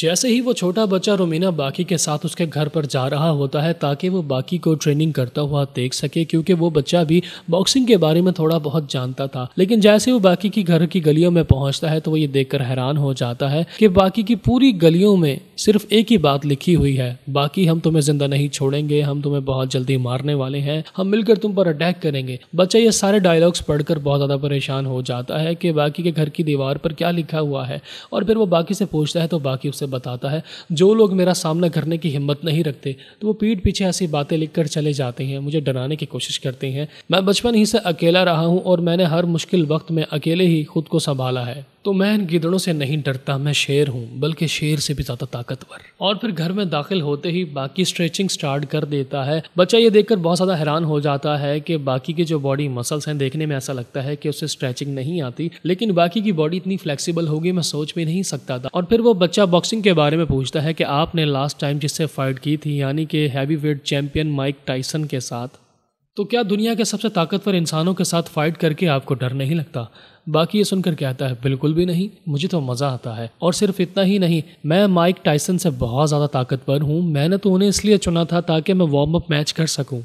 जैसे ही वो छोटा बच्चा रोमीना बाकी के साथ उसके घर पर जा रहा होता है ताकि वो बाकी को ट्रेनिंग करता हुआ देख सके क्योंकि वो बच्चा भी बॉक्सिंग के बारे में थोड़ा बहुत जानता था लेकिन जैसे वो बाकी की घर की गलियों में पहुंचता है तो वो ये देखकर हैरान हो जाता है कि बाकी की पूरी गलियों में सिर्फ एक ही बात लिखी हुई है बाकी हम तुम्हें जिंदा नहीं छोड़ेंगे हम तुम्हें बहुत जल्दी मारने वाले हैं हम मिलकर तुम पर अटैक करेंगे बच्चा ये सारे डायलॉग्स पढ़कर बहुत ज़्यादा परेशान हो जाता है कि बाकी के घर की दीवार पर क्या लिखा हुआ है और फिर वो बाकी से पूछता है तो बाकी उससे से बताता है जो लोग मेरा सामना करने की हिम्मत नहीं रखते तो वो पीठ पीछे ऐसी बातें लिख कर चले जाते हैं मुझे डराने की कोशिश करते हैं मैं बचपन ही से अकेला रहा हूँ और मैंने हर मुश्किल वक्त में अकेले ही खुद को संभाला है तो मैं इन गिदड़ों से नहीं डरता मैं शेर हूँ बल्कि शेर से भी ज़्यादा ताकतवर और फिर घर में दाखिल होते ही बाकी स्ट्रेचिंग स्टार्ट कर देता है बच्चा ये देखकर बहुत ज़्यादा हैरान हो जाता है कि बाकी के जो बॉडी मसल्स हैं देखने में ऐसा लगता है कि उसे स्ट्रेचिंग नहीं आती लेकिन बाकी की बॉडी इतनी फ्लेक्सीबल होगी मैं सोच भी नहीं सकता था और फिर वो बच्चा बॉक्सिंग के बारे में पूछता है कि आपने लास्ट टाइम जिससे फाइट की थी यानी कि heavyweight champion Mike Tyson के साथ तो क्या दुनिया के सबसे ताकतवर इंसानों के साथ फाइट करके आपको डर नहीं लगता बाकी ये सुनकर कहता है बिल्कुल भी नहीं मुझे तो मज़ा आता है और सिर्फ इतना ही नहीं मैं माइक टाइसन से बहुत ज़्यादा ताकतवर हूँ मैंने तो उन्हें इसलिए चुना था ताकि मैं वार्म अप मैच कर सकूँ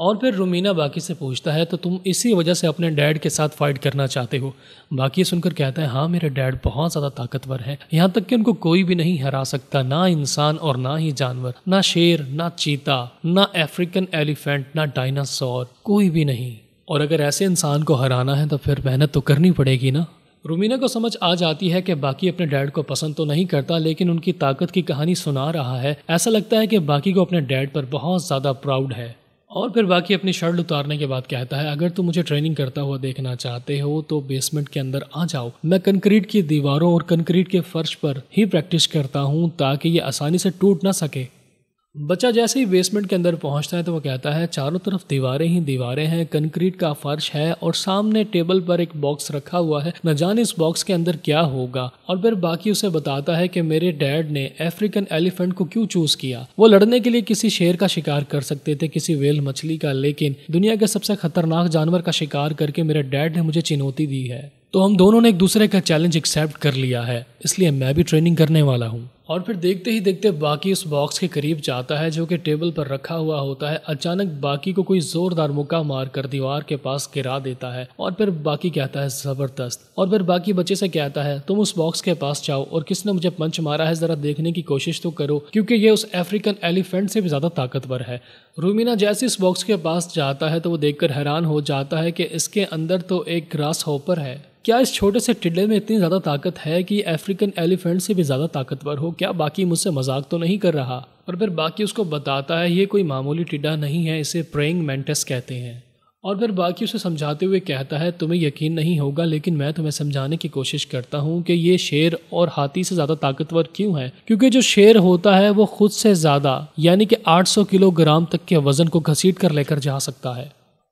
और फिर रुमीना बाकी से पूछता है तो तुम इसी वजह से अपने डैड के साथ फाइट करना चाहते हो बाकी सुनकर कहता है हाँ मेरे डैड बहुत ज़्यादा ताकतवर है यहाँ तक कि उनको कोई भी नहीं हरा सकता ना इंसान और ना ही जानवर ना शेर ना चीता ना अफ्रीकन एलिफेंट ना डायनासोर कोई भी नहीं और अगर ऐसे इंसान को हराना है तो फिर मेहनत तो करनी पड़ेगी ना रुमीना को समझ आ जाती है कि बाकी अपने डैड को पसंद तो नहीं करता लेकिन उनकी ताकत की कहानी सुना रहा है ऐसा लगता है कि बाकी को अपने डैड पर बहुत ज़्यादा प्राउड है और फिर बाकी अपनी शर्ट उतारने के बाद कहता है अगर तुम मुझे ट्रेनिंग करता हुआ देखना चाहते हो तो बेसमेंट के अंदर आ जाओ मैं कंक्रीट की दीवारों और कंक्रीट के फर्श पर ही प्रैक्टिस करता हूँ ताकि ये आसानी से टूट ना सके बच्चा जैसे ही बेसमेंट के अंदर पहुंचता है तो वो कहता है चारों तरफ दीवारें ही दीवारें हैं कंक्रीट का फर्श है और सामने टेबल पर एक बॉक्स रखा हुआ है न जाने इस बॉक्स के अंदर क्या होगा और फिर बाकी उसे बताता है कि मेरे डैड ने अफ्रीकन एलिफेंट को क्यों चूज किया वो लड़ने के लिए किसी शेर का शिकार कर सकते थे किसी वेल मछली का लेकिन दुनिया के सबसे खतरनाक जानवर का शिकार करके मेरे डैड ने मुझे चुनौती दी है तो हम दोनों ने एक दूसरे का चैलेंज एक्सेप्ट कर लिया है इसलिए मैं भी ट्रेनिंग करने वाला हूँ और फिर देखते ही देखते बाकी उस बॉक्स के करीब जाता है जो कि टेबल पर रखा हुआ होता है अचानक बाकी को कोई जोरदार मुक्का मार कर दीवार के पास गिरा देता है और फिर बाकी कहता है जबरदस्त और फिर बाकी बच्चे से कहता है तुम उस बॉक्स के पास जाओ और किसने मुझे पंच मारा है जरा देखने की कोशिश तो करो क्योंकि ये उस अफ्रीकन एलिफेंट से भी ज्यादा ताकतवर है रूमिना जैसे इस बॉक्स के पास जाता है तो वो देखकर हैरान हो जाता है कि इसके अंदर तो एक ग्रास होपर है क्या इस छोटे से टिड्डे में इतनी ज़्यादा ताकत है कि अफ्रीकन एलिफेंट से भी ज़्यादा ताकतवर हो क्या बाकी मुझसे मजाक तो नहीं कर रहा और फिर बाकी उसको बताता है ये कोई मामूली टिड्डा नहीं है इसे प्रेइंग मेंटस कहते हैं और फिर बाकी उसे समझाते हुए कहता है तुम्हें यकीन नहीं होगा लेकिन मैं तुम्हें समझाने की कोशिश करता हूँ कि ये शेर और हाथी से ज़्यादा ताकतवर क्यों है क्योंकि जो शेर होता है वो खुद से ज़्यादा यानी कि 800 किलोग्राम तक के वज़न को घसीट कर लेकर जा सकता है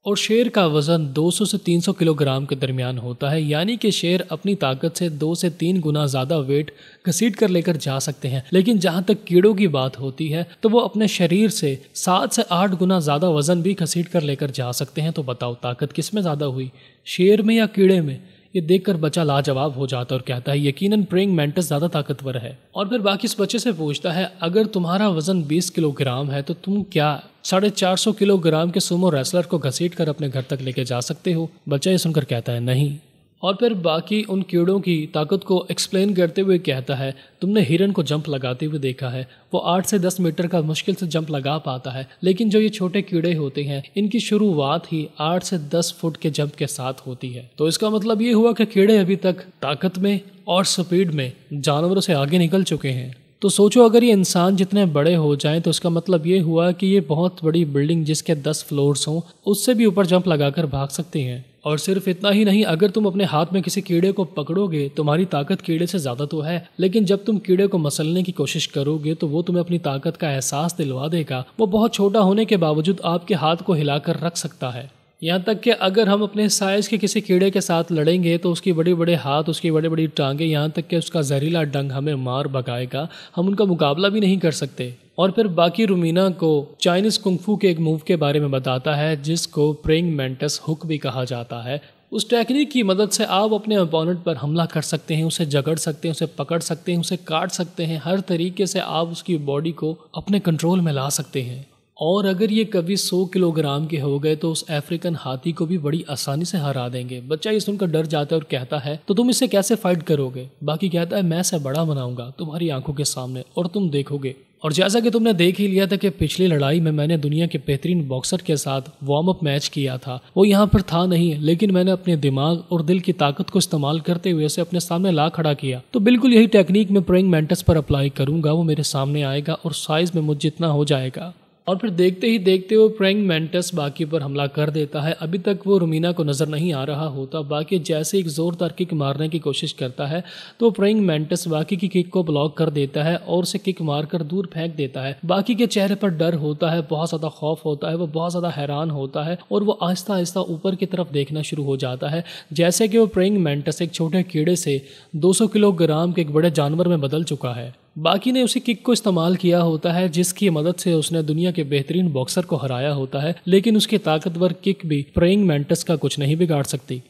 और शेर का वज़न 200 से 300 किलोग्राम के दरमियान होता है यानी कि शेर अपनी ताकत से दो से तीन गुना ज़्यादा वेट घसीट कर लेकर जा सकते हैं लेकिन जहाँ तक कीड़ों की बात होती है तो वो अपने शरीर से सात से आठ गुना ज़्यादा वज़न भी घसीट कर लेकर जा सकते हैं तो बताओ ताकत किस में ज़्यादा हुई शेर में या कीड़े में ये देखकर बच्चा लाजवाब हो जाता और कहता है यकीनन प्रेइंग मेंटस ज़्यादा ताकतवर है और फिर बाकी इस बच्चे से पूछता है अगर तुम्हारा वजन 20 किलोग्राम है तो तुम क्या साढ़े चार सौ किलोग्राम के सुमो रेसलर को घसीट कर अपने घर तक लेके जा सकते हो बच्चा ये सुनकर कहता है नहीं और फिर बाकी उन कीड़ों की ताकत को एक्सप्लेन करते हुए कहता है तुमने हिरन को जंप लगाते हुए देखा है वो आठ से दस मीटर का मुश्किल से जंप लगा पाता है लेकिन जो ये छोटे कीड़े होते हैं इनकी शुरुआत ही आठ से दस फुट के जंप के साथ होती है तो इसका मतलब ये हुआ कि कीड़े अभी तक ताकत में और स्पीड में जानवरों से आगे निकल चुके हैं तो सोचो अगर ये इंसान जितने बड़े हो जाएं तो इसका मतलब ये हुआ कि ये बहुत बड़ी बिल्डिंग जिसके दस फ्लोर्स हों उससे भी ऊपर जंप लगाकर भाग सकते हैं और सिर्फ इतना ही नहीं अगर तुम अपने हाथ में किसी कीड़े को पकड़ोगे तुम्हारी ताकत कीड़े से ज़्यादा तो है लेकिन जब तुम कीड़े को मसलने की कोशिश करोगे तो वो तुम्हें अपनी ताकत का एहसास दिलवा देगा वो बहुत छोटा होने के बावजूद आपके हाथ को हिलाकर रख सकता है यहाँ तक कि अगर हम अपने साइज़ के किसी कीड़े के साथ लड़ेंगे तो उसकी बड़े बड़े हाथ उसकी बड़ी बड़ी टांगे यहाँ तक कि उसका जहरीला डंग हमें मार भगाएगा हम उनका मुकाबला भी नहीं कर सकते और फिर बाकी रुमीना को चाइनीज़ कुंफू के एक मूव के बारे में बताता है जिसको प्रेइंग मेंटस हुक भी कहा जाता है उस टेक्निक की मदद से आप अपने अपोनेंट पर हमला कर सकते हैं उसे जगड़ सकते हैं उसे पकड़ सकते हैं उसे काट सकते हैं हर तरीके से आप उसकी बॉडी को अपने कंट्रोल में ला सकते हैं और अगर ये कभी 100 किलोग्राम के हो गए तो उस अफ्रीकन हाथी को भी बड़ी आसानी से हरा देंगे बच्चा ये सुनकर डर जाता है और कहता है तो तुम इसे कैसे फाइट करोगे बाकी कहता है मैं इसे बड़ा बनाऊंगा तुम्हारी आंखों के सामने और तुम देखोगे और जैसा कि तुमने देख ही लिया था कि पिछली लड़ाई में मैंने दुनिया के बेहतरीन बॉक्सर के साथ वार्म अप मैच किया था वो यहाँ पर था नहीं लेकिन मैंने अपने दिमाग और दिल की ताकत को इस्तेमाल करते हुए उसे अपने सामने ला खड़ा किया तो बिल्कुल यही टेक्निक मैं प्रेइंग मेंटस पर अप्लाई करूंगा वो मेरे सामने आएगा और साइज में मुझ जितना हो जाएगा और फिर देखते ही देखते वो प्रैंग मेंटस बाकी पर हमला कर देता है अभी तक वो रोमीना को नज़र नहीं आ रहा होता बाकी जैसे एक ज़ोरदार किक मारने की कोशिश करता है तो प्रैंग मेंटस बाकी की किक को ब्लॉक कर देता है और उसे किक मारकर दूर फेंक देता है बाकी के चेहरे पर डर होता है बहुत ज़्यादा खौफ होता है वो बहुत ज़्यादा हैरान होता है और वो आहिस्ता आहिस्ता ऊपर की तरफ देखना शुरू हो जाता है जैसे कि वो प्रेइंग मेंटस एक छोटे कीड़े से 200 किलोग्राम के एक बड़े जानवर में बदल चुका है बाकी ने उसी किक को इस्तेमाल किया होता है जिसकी मदद से उसने दुनिया के बेहतरीन बॉक्सर को हराया होता है लेकिन उसकी ताकतवर किक भी प्रेइंग मेंटस का कुछ नहीं बिगाड़ सकती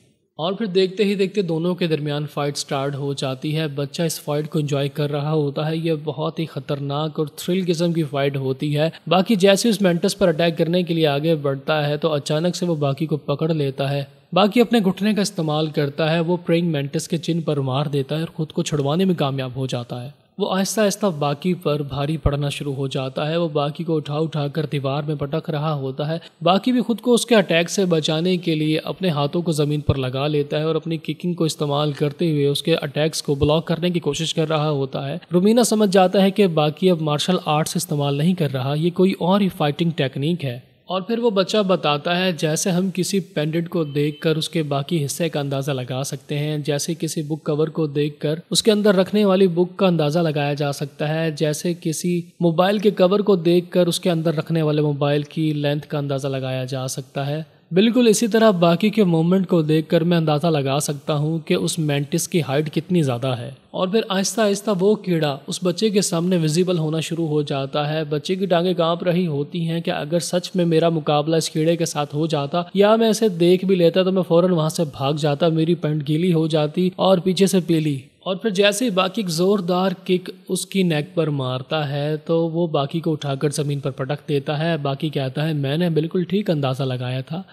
और फिर देखते ही देखते दोनों के दरमियान फ़ाइट स्टार्ट हो जाती है बच्चा इस फाइट को एंजॉय कर रहा होता है यह बहुत ही खतरनाक और थ्रिल किस्म की फाइट होती है बाकी जैसे उस मेंटस पर अटैक करने के लिए आगे बढ़ता है तो अचानक से वो बाकी को पकड़ लेता है बाकी अपने घुटने का इस्तेमाल करता है वो प्रेइंग मेंटस के चिन्ह पर मार देता है और ख़ुद को छुड़वाने में कामयाब हो जाता है वो आहिस्ता आहिस्ता बाकी पर भारी पड़ना शुरू हो जाता है वो बाकी को उठा उठा कर दीवार में पटक रहा होता है बाकी भी खुद को उसके अटैक से बचाने के लिए अपने हाथों को ज़मीन पर लगा लेता है और अपनी किकिंग को इस्तेमाल करते हुए उसके अटैक्स को ब्लॉक करने की कोशिश कर रहा होता है रोमीना समझ जाता है कि बाकी अब मार्शल आर्ट्स इस्तेमाल नहीं कर रहा ये कोई और ही फाइटिंग टेक्निक है और फिर वो बच्चा बताता है जैसे हम किसी पेंडेंट को देखकर उसके बाकी हिस्से का अंदाज़ा लगा सकते हैं जैसे किसी बुक कवर को देखकर उसके अंदर रखने वाली बुक का अंदाज़ा लगाया जा सकता है जैसे किसी मोबाइल के कवर को देखकर उसके अंदर रखने वाले मोबाइल की लेंथ का अंदाज़ा लगाया जा सकता है बिल्कुल इसी तरह बाकी के मोमेंट को देखकर मैं अंदाज़ा लगा सकता हूँ कि उस मेंटिस की हाइट कितनी ज़्यादा है और फिर आहिस्ता आहिस्ता वो कीड़ा उस बच्चे के सामने विजिबल होना शुरू हो जाता है बच्चे की टांगें कांप रही होती हैं कि अगर सच में मेरा मुकाबला इस कीड़े के साथ हो जाता या मैं इसे देख भी लेता तो मैं फ़ौरन वहाँ से भाग जाता मेरी पेंट गीली हो जाती और पीछे से पीली और फिर जैसे ही बाकी एक ज़ोरदार किक उसकी नेक पर मारता है तो वो बाकी को उठाकर ज़मीन पर पटक देता है बाकी कहता है मैंने बिल्कुल ठीक अंदाज़ा लगाया था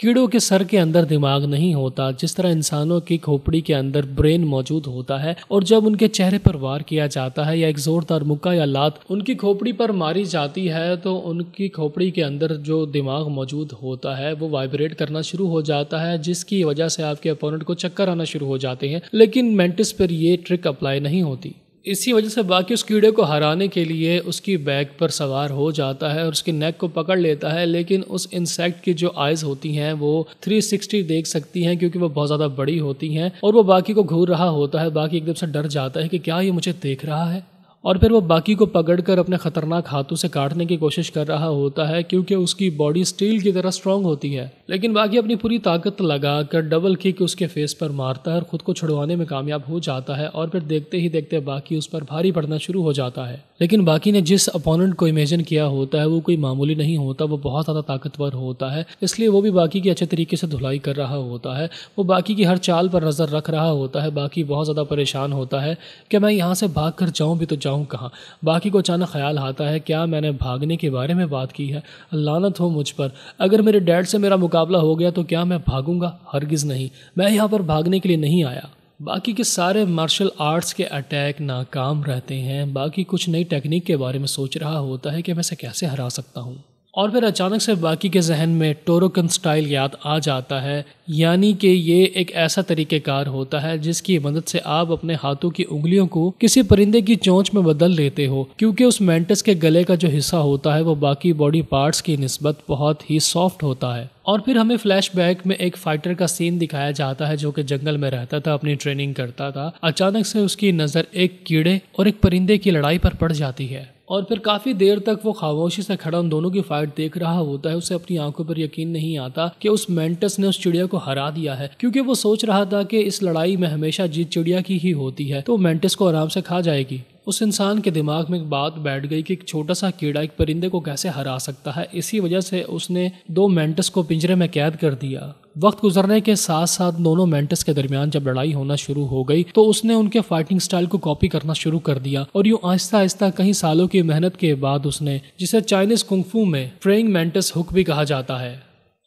कीड़ों के सर के अंदर दिमाग नहीं होता जिस तरह इंसानों की खोपड़ी के अंदर ब्रेन मौजूद होता है और जब उनके चेहरे पर वार किया जाता है या एक जोरदार मुक्का या लात उनकी खोपड़ी पर मारी जाती है तो उनकी खोपड़ी के अंदर जो दिमाग मौजूद होता है वो वाइब्रेट करना शुरू हो जाता है जिसकी वजह से आपके अपोनेंट को चक्कर आना शुरू हो जाते हैं लेकिन मेंटिस पर यह ट्रिक अप्लाई नहीं होती इसी वजह से बाकी उस कीड़े को हराने के लिए उसकी बैक पर सवार हो जाता है और उसकी नेक को पकड़ लेता है लेकिन उस इंसेक्ट की जो आइज़ होती हैं वो 360 देख सकती हैं क्योंकि वो बहुत ज़्यादा बड़ी होती हैं और वो बाकी को घूर रहा होता है बाकी एकदम से डर जाता है कि क्या ये मुझे देख रहा है और फिर वो बाकी को पकड़कर अपने खतरनाक हाथों से काटने की कोशिश कर रहा होता है क्योंकि उसकी बॉडी स्टील की तरह स्ट्रांग होती है लेकिन बाकी अपनी पूरी ताकत लगा कर डबल किक उसके फेस पर मारता है और खुद को छुड़वाने में कामयाब हो जाता है और फिर देखते ही देखते बाकी उस पर भारी पड़ना शुरू हो जाता है लेकिन बाकी ने जिस अपोनेंट को इमेजिन किया होता है वो कोई मामूली नहीं होता वो बहुत ज़्यादा ताकतवर होता है इसलिए वो भी बाकी की अच्छे तरीके से धुलाई कर रहा होता है वो बाकी की हर चाल पर नज़र रख रहा होता है बाकी बहुत ज़्यादा परेशान होता है कि मैं यहाँ से भाग कर जाऊँ भी तो जाऊँ कहाँ बाकी को अचानक ख्याल आता है क्या मैंने भागने के बारे में बात की है लानत हो मुझ पर अगर मेरे डैड से मेरा मुकाबला हो गया तो क्या मैं भागूंगा हरगिज़ नहीं मैं यहाँ पर भागने के लिए नहीं आया बाकी के सारे मार्शल आर्ट्स के अटैक नाकाम रहते हैं बाकी कुछ नई टेक्निक के बारे में सोच रहा होता है कि मैं इसे कैसे हरा सकता हूँ और फिर अचानक से बाकी के जहन में टोरोकन स्टाइल याद आ जाता है यानी कि ये एक ऐसा तरीक़ेकार होता है जिसकी मदद से आप अपने हाथों की उंगलियों को किसी परिंदे की चोंच में बदल लेते हो क्योंकि उस मेंटस के गले का जो हिस्सा होता है वो बाकी बॉडी पार्ट्स की नस्बत बहुत ही सॉफ्ट होता है और फिर हमें फ्लैशबैक में एक फाइटर का सीन दिखाया जाता है जो कि जंगल में रहता था अपनी ट्रेनिंग करता था अचानक से उसकी नज़र एक कीड़े और एक परिंदे की लड़ाई पर पड़ जाती है और फिर काफ़ी देर तक वो खामोशी से खड़ा उन दोनों की फाइट देख रहा होता है उसे अपनी आंखों पर यकीन नहीं आता कि उस मेंटस ने उस चिड़िया को हरा दिया है क्योंकि वो सोच रहा था कि इस लड़ाई में हमेशा जीत चिड़िया की ही होती है तो मेंटस को आराम से खा जाएगी उस इंसान के दिमाग में एक बात बैठ गई कि एक छोटा सा कीड़ा एक परिंदे को कैसे हरा सकता है इसी वजह से उसने दो मेंटस को पिंजरे में कैद कर दिया वक्त गुजरने के साथ साथ दोनों मेंटस के दरमियान जब लड़ाई होना शुरू हो गई तो उसने उनके फाइटिंग स्टाइल को कॉपी करना शुरू कर दिया और यूं आहिस्ता आहिस्ता कई सालों की मेहनत के बाद उसने जिसे चाइनीज कुंगफू में फ्रेंग मेंटस हुक भी कहा जाता है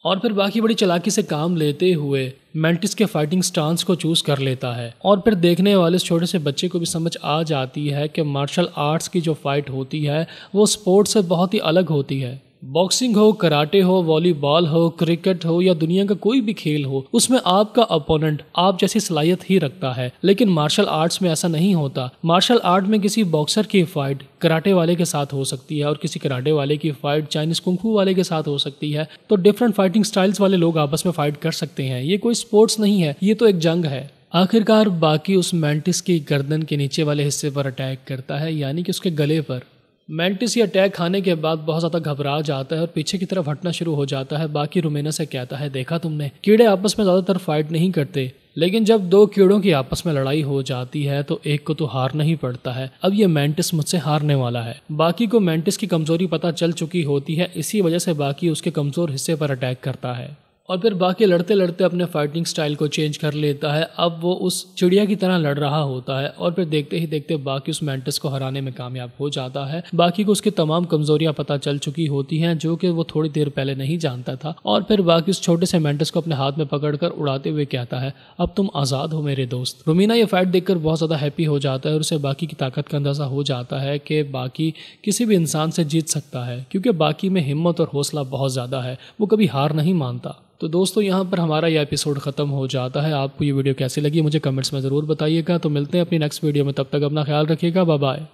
और फिर बाकी बड़ी चलाकी से काम लेते हुए मेंटिस के फाइटिंग स्टांस को चूज कर लेता है और फिर देखने वाले इस छोटे से बच्चे को भी समझ आ जाती है कि मार्शल आर्ट्स की जो फाइट होती है वो स्पोर्ट्स से बहुत ही अलग होती है बॉक्सिंग हो कराटे हो वॉलीबॉल हो क्रिकेट हो या दुनिया का कोई भी खेल हो उसमें आपका अपोनेंट आप जैसी सलाहियत ही रखता है लेकिन मार्शल आर्ट्स में ऐसा नहीं होता मार्शल आर्ट में किसी बॉक्सर की फाइट कराटे वाले के साथ हो सकती है और किसी कराटे वाले की फाइट चाइनीज कुंफू वाले के साथ हो सकती है तो डिफरेंट फाइटिंग स्टाइल्स वाले लोग आपस में फाइट कर सकते हैं ये कोई स्पोर्ट्स नहीं है ये तो एक जंग है आखिरकार बाकी उस मैंटिस की गर्दन के नीचे वाले हिस्से पर अटैक करता है यानी कि उसके गले पर मेंटिस ये अटैक खाने के बाद बहुत ज़्यादा घबरा जाता है और पीछे की तरफ हटना शुरू हो जाता है बाकी रुमेना से कहता है देखा तुमने कीड़े आपस में ज़्यादातर फाइट नहीं करते लेकिन जब दो कीड़ों की आपस में लड़ाई हो जाती है तो एक को तो हारना ही पड़ता है अब ये मेंटिस मुझसे हारने वाला है बाकी को मेंटिस की कमजोरी पता चल चुकी होती है इसी वजह से बाकी उसके कमजोर हिस्से पर अटैक करता है और फिर बाकी लड़ते लड़ते अपने फाइटिंग स्टाइल को चेंज कर लेता है अब वो उस चिड़िया की तरह लड़ रहा होता है और फिर देखते ही देखते बाकी उस मेंटस को हराने में कामयाब हो जाता है बाकी को उसकी तमाम कमजोरियां पता चल चुकी होती हैं जो कि वो थोड़ी देर पहले नहीं जानता था और फिर बाकी उस छोटे से मेंटस को अपने हाथ में पकड़कर उड़ाते हुए कहता है अब तुम आज़ाद हो मेरे दोस्त रोमीना ये फाइट देखकर बहुत ज़्यादा हैप्पी हो जाता है और उसे बाकी की ताकत का अंदाज़ा हो जाता है कि बाकी किसी भी इंसान से जीत सकता है क्योंकि बाकी में हिम्मत और हौसला बहुत ज़्यादा है वो कभी हार नहीं मानता तो दोस्तों यहाँ पर हमारा ये एपिसोड ख़त्म हो जाता है आपको ये वीडियो कैसी लगी मुझे कमेंट्स में ज़रूर बताइएगा तो मिलते हैं अपनी नेक्स्ट वीडियो में तब तक अपना ख्याल रखिएगा बाय बाय